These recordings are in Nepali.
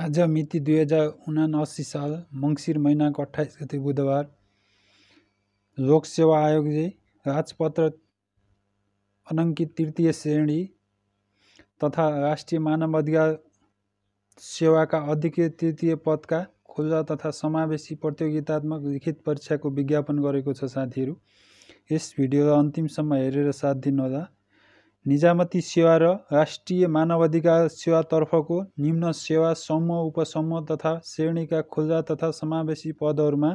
आज मिति दुई हजार उनासी साल मङ्सिर महिनाको अठाइस गते बुधबार सेवा आयोगले राजपत्र अनङ्कित तृतीय श्रेणी तथा राष्ट्रिय मानव अधिकार सेवाका अधिकृत तृतीय पदका खुल्ला तथा समावेशी प्रतियोगितात्मक लिखित परीक्षाको विज्ञापन गरेको छ साथीहरू यस भिडियोलाई अन्तिमसम्म हेरेर साथ दिनुहोला निजामती सेवा र राष्ट्रिय मानवाधिकार सेवातर्फको निम्न सेवा समूह उपसमूह तथा श्रेणीका खुल्ला तथा समावेशी पदहरूमा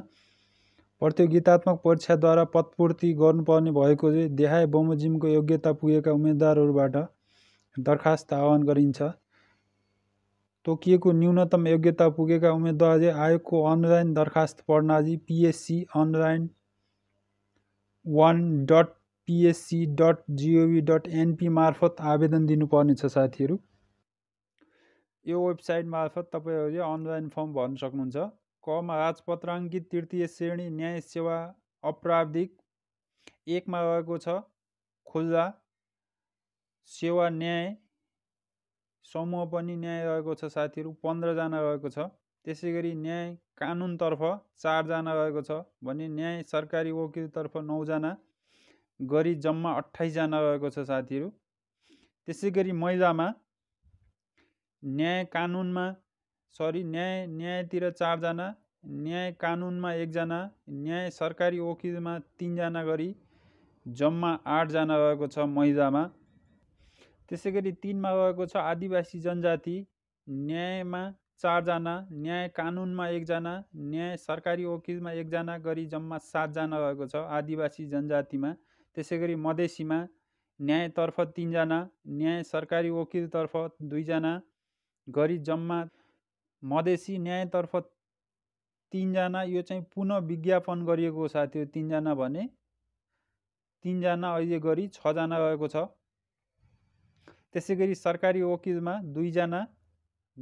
प्रतियोगितात्मक परीक्षाद्वारा पदपूर्ति गर्नुपर्ने भएकोले देहाय बमोजिमको योग्यता पुगेका उम्मेद्वारहरूबाट दरखास्त आह्वान गरिन्छ तोकिएको न्यूनतम योग्यता पुगेका उम्मेद्वारले आयोगको अनलाइन दरखास्त प्रणाली PSC online one dot PSC dot gov dot NP मार्फत आवेदन दिनुपर्नेछ साथीहरू यो वेबसाइट मार्फत तपाईँहरूले अनलाइन फर्म भर्न सक्नुहुन्छ कमा राजपत्राङ्कित तृतीय श्रेणी न्याय सेवा अपराधिक एकमा रहेको छ खुल्ला सेवा न्याय समूह पनि न्याय रहेको छ साथीहरू पन्ध्रजना रहेको छ त्यसै गरी न्याय कानुनतर्फ चारजना रहेको छ भने न्याय सरकारी वकिलतर्फ नौजना गरी जम्मा अठाइसजना रहेको छ साथीहरू त्यसै गरी महिलामा न्याय कानुनमा सरी न्याय न्यायतिर चारजना न्याय कानुनमा एकजना न्याय सरकारी वकिलमा तिनजना गरी जम्मा आठजना रहेको छ महिलामा त्यसै गरी तिनमा रहेको छ आदिवासी जनजाति न्यायमा चारजना न्याय कानुनमा एकजना न्याय सरकारी वकिलमा एकजना गरी जम्मा सातजना रहेको छ आदिवासी जनजातिमा त्यसै गरी मधेसीमा न्यायतर्फ तिनजना न्याय सरकारी वकिलतर्फ दुईजना गरी जम्मा मधेसी न्यायतर्फ तिनजना यो चाहिँ पुनः विज्ञापन गरिएको हो साथी तिनजना भने तिनजना अहिले गरी छजना रहेको छ त्यसै गरी सरकारी वकिलमा दुईजना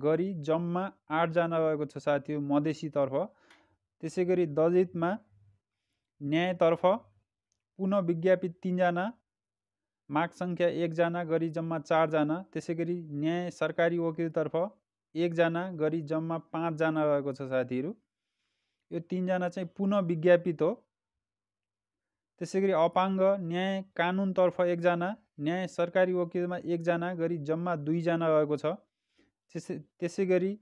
गरी जम्मा आठजना रहेको छ साथीहरू मधेसीतर्फ त्यसै गरी दलितमा न्यायतर्फ पुनः विज्ञापित तिनजना माग सङ्ख्या एकजना गरी जम्मा चारजना त्यसै गरी न्याय सरकारी वकिलतर्फ एकजना गरी जम्मा पाँचजना रहेको छ साथीहरू यो तिनजना चाहिँ पुनः विज्ञापित हो त्यसै गरी अपाङ्ग न्याय कानुनतर्फ एकजना न्याय सरकारी वकिलमा एकजना गरी जम्मा दुईजना रहेको छ त्यसै त्यसै गरी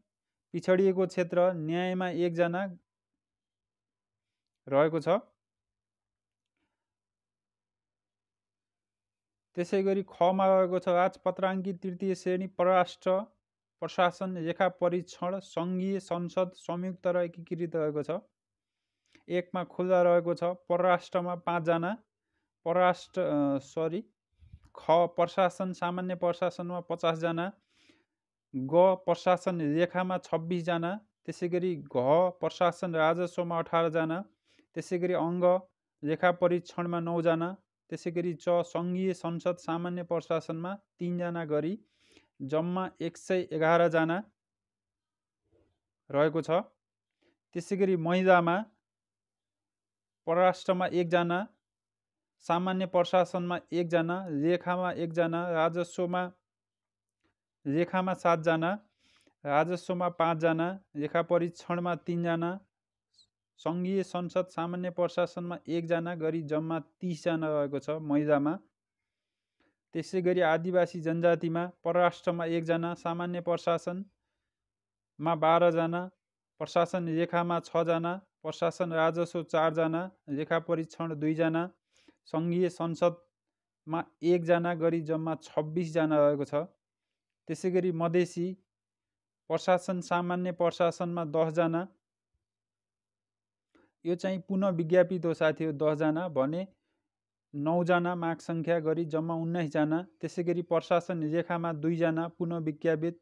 पिछडिएको क्षेत्र न्यायमा एकजना रहेको छ त्यसै गरी खमा रहेको छ राजपत्राङ्की तृतीय श्रेणी परराष्ट्र प्रशासन लेखा परीक्षण सङ्घीय संसद संयुक्त र एकीकृत रहेको छ एकमा खुल्ला रहेको छ परराष्ट्रमा पाँचजना परराष्ट्र सरी ख प्रशासन सामान्य प्रशासनमा पचासजना ग प्रशासन लेखामा छब्बिसजना त्यसै गरी घ प्रशासन राजस्वमा अठारजना त्यसै गरी अङ्ग लेखा परीक्षणमा नौजना त्यसै गरी च सङ्घीय संसद सामान्य प्रशासनमा तिनजना गरी जम्मा एक सय एघारजना रहेको छ त्यसै गरी महिलामा परराष्ट्रमा एकजना सामान्य प्रशासनमा एकजना लेखामा एकजना राजस्वमा लेखामा सातजना राजस्वमा पाँचजना लेखा परीक्षणमा तिनजना सङ्घीय संसद सामान्य प्रशासनमा एकजना गरी जम्मा तिसजना रहेको छ महिलामा त्यसै गरी आदिवासी जनजातिमा परराष्ट्रमा एकजना सामान्य प्रशासनमा बाह्रजना प्रशासन रेखामा छजना प्रशासन राजस्व चारजना रेखा परीक्षण दुईजना सङ्घीय संसदमा एकजना गरी जम्मा छब्बिसजना रहेको छ त्यसै गरी मधेसी प्रशासन सामान्य प्रशासनमा दसजना यो चाहिँ पुनः विज्ञापित हो साथी हो दसजना भने नौजना माग सङ्ख्या गरी जम्मा उन्नाइसजना त्यसै गरी प्रशासन रेखामा दुईजना पुनः विज्ञापित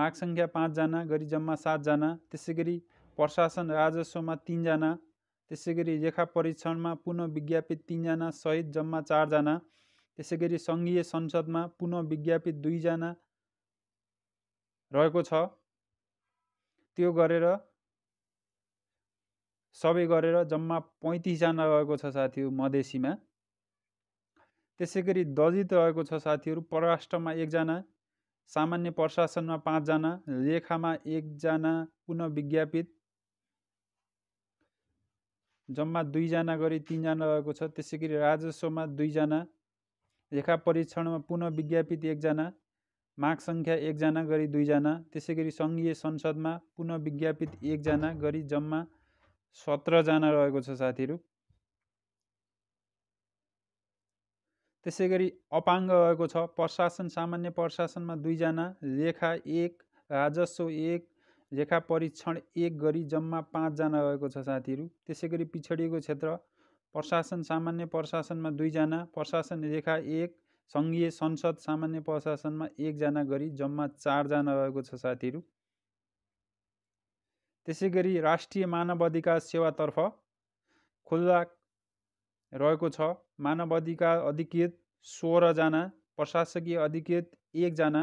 माग सङ्ख्या पाँचजना गरी जम्मा सातजना त्यसै गरी प्रशासन राजस्वमा तिनजना त्यसै गरी रेखा परीक्षणमा पुनः विज्ञापित तिनजना सहित जम्मा चारजना त्यसै गरी सङ्घीय संसदमा पुनः विज्ञापित दुईजना रहेको छ त्यो गरेर सबै गरेर जम्मा पैँतिसजना रहेको छ साथीहरू मधेसीमा त्यसै गरी दजित रहेको छ साथीहरू परराष्ट्रमा एकजना सामान्य प्रशासनमा पाँचजना लेखामा एकजना पुनः विज्ञापित जम्मा दुईजना गरी तिनजना रहेको छ त्यसै गरी राजस्वमा दुईजना लेखा परीक्षणमा पुनः विज्ञापित एकजना माग सङ्ख्या एकजना गरी दुईजना त्यसै गरी सङ्घीय संसदमा पुनः विज्ञापित एकजना गरी जम्मा सत्रजना रहेको छ साथीहरू त्यसै गरी अपाङ्ग रहेको छ प्रशासन सामान्य प्रशासनमा दुईजना लेखा एक राजस्व एक लेखा परीक्षण एक गरी जम्मा पाँचजना रहेको छ साथीहरू त्यसै गरी पिछडिएको क्षेत्र प्रशासन सामान्य प्रशासनमा दुईजना प्रशासन लेखा एक सङ्घीय संसद सामान्य प्रशासनमा एकजना गरी जम्मा चारजना रहेको छ साथीहरू त्यसै गरी राष्ट्रिय मानव अधिकार सेवातर्फ खुल्ला रहेको छ मानव अधिकार अधिकृत सोह्रजना प्रशासकीय अधिकृत एकजना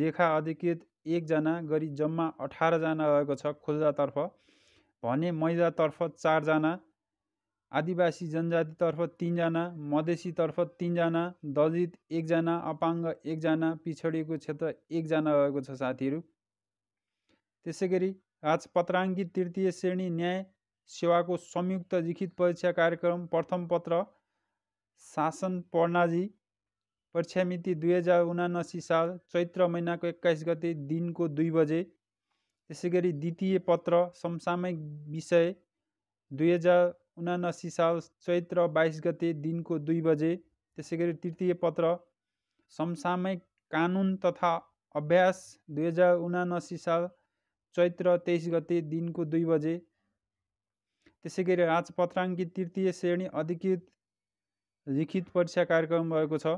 लेखा अधिकृत एकजना गरी जम्मा अठारजना रहेको छ खुल्लातर्फ भने महिलातर्फ चारजना आदिवासी जनजातितर्फ तिनजना मधेसीतर्फ तिनजना दलित एकजना अपाङ्ग एकजना पिछडिएको क्षेत्र एकजना रहेको छ साथीहरू त्यसै गरी राजपत्राङ्गी तृतीय श्रेणी न्याय सेवाको संयुक्त लिखित परीक्षा कार्यक्रम प्रथम पत्र शासन प्रणाली परीक्षा मिति दुई हजार उनासी साल चैत्र महिनाको एक्काइस गते दिनको दुई बजे त्यसै गरी द्वितीय पत्र समसामयिक विषय दुई हजार उनासी साल चैत्र बाइस गते दिनको दुई बजे त्यसै गरी तृतीय पत्र समसामयिक कानुन तथा अभ्यास दुई हजार उनासी साल चैत्र तेइस गते दिनको दुई बजे त्यसै गरी राजपत्राङ्कित तृतीय श्रेणी अधिकृत लिखित परीक्षा कार्यक्रम भएको छ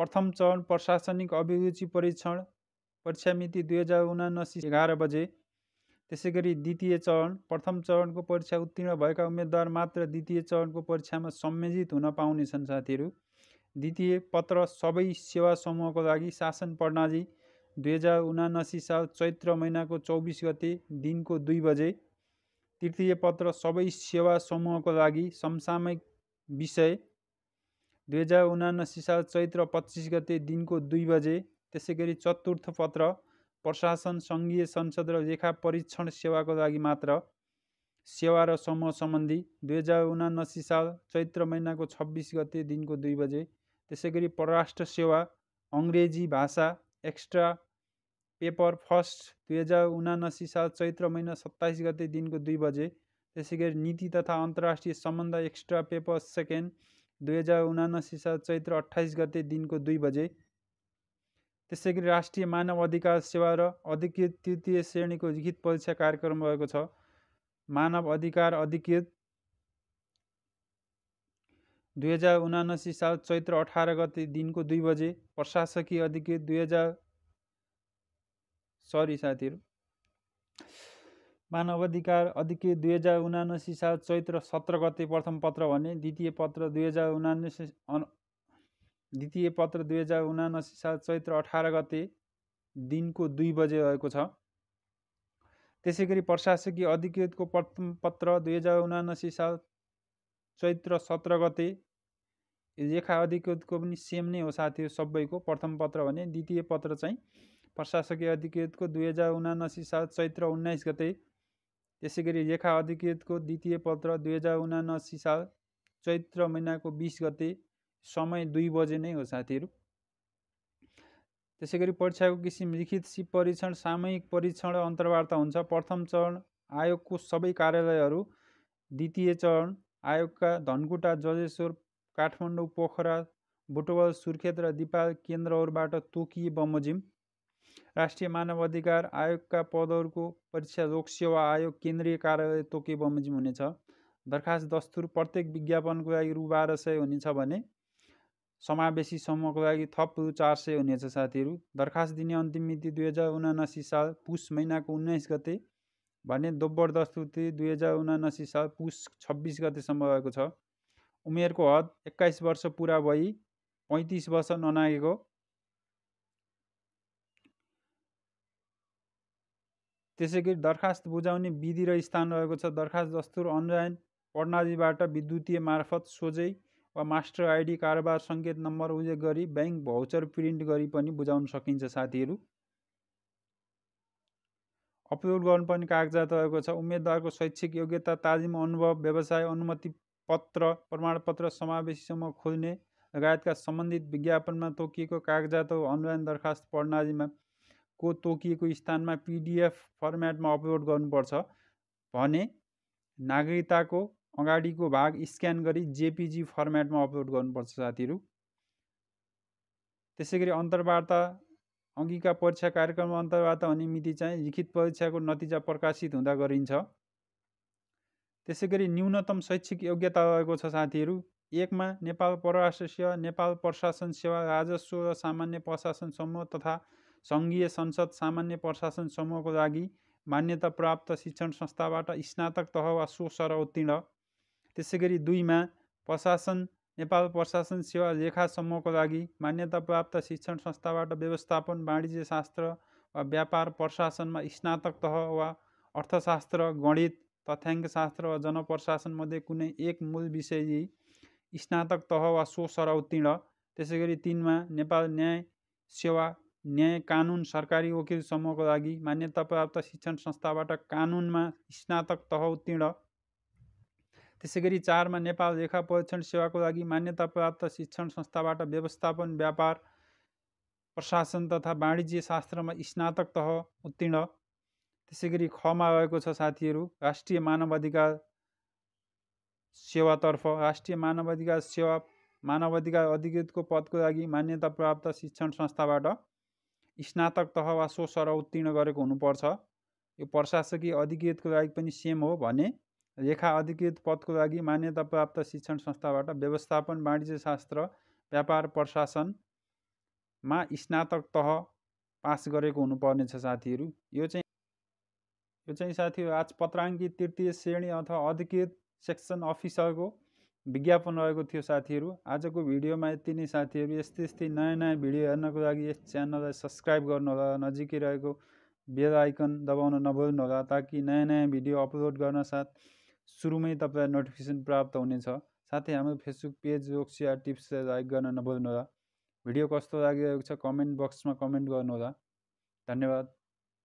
प्रथम चरण प्रशासनिक अभिरुचि परीक्षण परीक्षा मिति दुई हजार उनासी एघार बजे त्यसै गरी द्वितीय चरण प्रथम चरणको परीक्षा उत्तीर्ण भएका उम्मेद्वार मात्र द्वितीय चरणको परीक्षामा संयोजित हुन पाउनेछन् साथीहरू द्वितीय पत्र सबै सेवा समूहको लागि शासन प्रणाली दुई हजार उनासी साल चैत्र महिनाको चौबिस गते दिनको दुई बजे तृतीय पत्र सबै सेवा समूहको लागि समसामयिक विषय दुई हजार उनासी साल चैत्र पच्चिस गते दिनको दुई बजे त्यसै गरी चतुर्थ पत्र प्रशासन सङ्घीय संसद र लेखा परीक्षण सेवाको लागि मात्र सेवा र समूह सम्बन्धी दुई हजार उनासी साल चैत्र महिनाको छब्बिस गते दिनको दुई बजे त्यसै गरी परराष्ट्र सेवा अङ्ग्रेजी भाषा एक्स्ट्रा पेपर फर्स्ट दुई हजार उनासी साल चैत्र महिना सत्ताइस गते दिनको दुई बजे त्यसै गरी नीति तथा अन्तर्राष्ट्रिय सम्बन्ध एक्स्ट्रा पेपर सेकेन्ड दुई हजार उनासी साल चैत्र अठाइस गते दिनको दुई बजे त्यसै गरी राष्ट्रिय मानव अधिकार सेवा र अधिकृत तृतीय श्रेणीको लिखित परीक्षा कार्यक्रम रहेको छ मानव अधिकार अधिकृत दुई हजार उनासी साल चैत्र अठार गते दिनको दुई बजे प्रशासकीय अधिकृत दुई हजार सरी साथीहरू मानव अधिकार अधिकृत दुई हजार उनासी साल चैत्र सत्र गते प्रथम पत्र भने द्वितीय पत्र दुई हजार उनासी द्वितीय पत्र दुई हजार उनासी साल चैत्र अठार गते दिनको दुई बजे रहेको छ त्यसै गरी प्रशासकीय अधिकृतको प्रथम पत्र दुई हजार उनासी साल चैत्र सत्र गते लेखा अधिकृतको पनि सेम नै हो साथीहरू सबैको प्रथम पत्र भने द्वितीय पत्र चाहिँ प्रशासकीय अधिकृतको दुई हजार उनासी साल चैत्र उन्नाइस गते त्यसै गरी रेखा अधिकृतको द्वितीय पत्र दुई हजार उनासी साल चैत्र महिनाको बिस गते समय दुई बजे नै हो साथीहरू त्यसै गरी परीक्षाको किसिम लिखित सिप परीक्षण सामूहिक परीक्षण अन्तर्वार्ता हुन्छ प्रथम चरण आयोगको सबै कार्यालयहरू द्वितीय चरण आयोगका धनकुटा जजेश्वर काठमाडौँ पोखरा बुटवल सुर्खेत र दिपाल केन्द्रहरूबाट तोकिए बमोजिम राष्ट्रिय मानव अधिकार आयोगका पदहरूको परीक्षा लोकसेवा आयोग केन्द्रीय कार्यालय तोके बमोजिम हुनेछ दरखास्त दस्तुर प्रत्येक विज्ञापनको लागि रु बाह्र सय हुनेछ भने समावेशी समूहको लागि थप रु चार सय हुनेछ साथीहरू दरखास्त दिने अन्तिम मिति दुई हजार उनासी साल पुस महिनाको उन्नाइस गते भने दोब्बर दस्तुर दुई हजार उनासी साल पुस छब्बिस गतेसम्म रहेको छ उमेरको हद एक्काइस वर्ष पुरा भई पैँतिस वर्ष ननागेको त्यसै गरी दरखास्त बुझाउने विधि र स्थान रहेको छ दरखास्त दस्तुर अनलाइन प्रणालीबाट विद्युतीय मार्फत सोझै वा मास्टर आइडी कारोबार सङ्केत नम्बर उल्लेख गरी ब्याङ्क भाउचर प्रिन्ट गरी पनि बुझाउन सकिन्छ साथीहरू अपलोड गर्नुपर्ने कागजात रहेको छ उम्मेदवारको शैक्षिक योग्यता ताजिम अनुभव व्यवसाय अनुमति पत्र प्रमाणपत्र समावेशीसम्म खोल्ने लगायतका सम्बन्धित विज्ञापनमा तोकिएको कागजात अनलाइन दरखास्त प्रणालीमा को तोकिएको स्थानमा पिडिएफ फर्मेटमा अपलोड गर्नुपर्छ भने नागरिकताको अगाडिको भाग स्क्यान गरी जेपिजी फर्मेटमा अपलोड गर्नुपर्छ साथीहरू त्यसै गरी अन्तर्वार्ता अघिका परीक्षा कार्यक्रम अन्तर्वार्ता हुने मिति चाहिँ लिखित परीक्षाको नतिजा प्रकाशित हुँदा गरिन्छ त्यसै गरी न्यूनतम शैक्षिक योग्यता रहेको छ साथीहरू एकमा नेपाल परराष्ट्र सेवा नेपाल प्रशासन सेवा राजस्व र सामान्य प्रशासन समूह तथा सङ्घीय संसद सामान्य प्रशासन समूहको लागि मान्यता प्राप्त शिक्षण संस्थाबाट स्नातक तह वा सो सर उत्तीर्ण त्यसै गरी दुईमा प्रशासन नेपाल प्रशासन सेवा लेखा समूहको लागि मान्यता प्राप्त शिक्षण संस्थाबाट व्यवस्थापन वाणिज्य शास्त्र वा व्यापार प्रशासनमा स्नातक तह वा अर्थशास्त्र गणित शास्त्र वा जनप्रशासनमध्ये कुनै एक मूल विषय स्नातक तह वा सो सर उत्तीर्ण त्यसै गरी तिनमा नेपाल न्याय सेवा न्याय कानुन सरकारी वकिल समूहको लागि मान्यता प्राप्त शिक्षण संस्थाबाट कानुनमा स्नातक तह उत्तीर्ण त्यसै गरी चारमा नेपाल लेखा परीक्षण सेवाको लागि मान्यता प्राप्त शिक्षण संस्थाबाट व्यवस्थापन व्यापार प्रशासन तथा वाणिज्य शास्त्रमा स्नातक तह उत्तीर्ण त्यसै गरी खमा रहेको छ साथीहरू राष्ट्रिय मानवाधिकार सेवातर्फ राष्ट्रिय मानवाधिकार सेवा मानवाधिकार अधिकृतको पदको लागि मान्यता प्राप्त शिक्षण संस्थाबाट स्नातक तह वा सर उत्तीर्ण गरेको हुनुपर्छ यो प्रशासकीय अधिकृतको लागि पनि सेम हो भने रेखा अधिकृत पदको लागि मान्यता प्राप्त शिक्षण संस्थाबाट व्यवस्थापन वाणिज्य शास्त्र व्यापार प्रशासनमा स्नातक तह पास गरेको हुनुपर्नेछ साथीहरू यो चाहिँ यो चाहिँ साथीहरू आज पत्राङ्की तृतीय श्रेणी अथवा अधिकृत सेक्सन अफिसरको विज्ञापन रहेको थियो साथीहरू आजको भिडियोमा यति नै साथीहरू यस्तै यस्तै नयाँ नयाँ भिडियो हेर्नको लागि यस च्यानललाई सब्सक्राइब गर्नुहोला नजिकै रहेको बेल आइकन दबाउन नभुल्नुहोला ताकि नयाँ नयाँ भिडियो अपलोड गर्न साथ सुरुमै तपाईँलाई नोटिफिकेसन प्राप्त हुनेछ साथै हाम्रो फेसबुक पेज रोक्सिया टिप्सलाई लाइक गर्न नभुल्नुहोला भिडियो कस्तो लागिरहेको छ कमेन्ट बक्समा कमेन्ट गर्नुहोला धन्यवाद